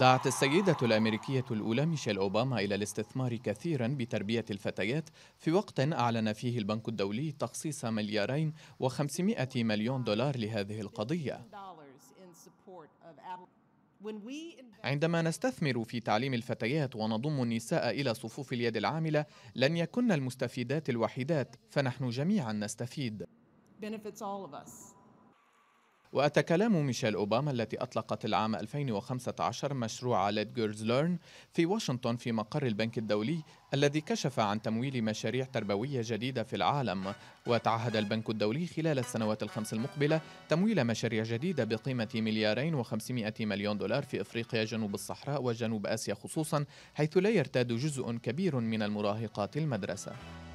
دعت السيدة الأمريكية الأولى ميشيل أوباما إلى الاستثمار كثيرا بتربية الفتيات في وقت أعلن فيه البنك الدولي تخصيص مليارين وخمسمائة مليون دولار لهذه القضية عندما نستثمر في تعليم الفتيات ونضم النساء إلى صفوف اليد العاملة لن يكن المستفيدات الوحيدات فنحن جميعا نستفيد benefits all of us. وأتى كلام ميشيل أوباما التي أطلقت العام 2015 مشروع Let Girls Learn في واشنطن في مقر البنك الدولي الذي كشف عن تمويل مشاريع تربوية جديدة في العالم وتعهد البنك الدولي خلال السنوات الخمس المقبلة تمويل مشاريع جديدة بقيمة مليارين وخمسمائة مليون دولار في إفريقيا جنوب الصحراء وجنوب آسيا خصوصا حيث لا يرتاد جزء كبير من المراهقات المدرسة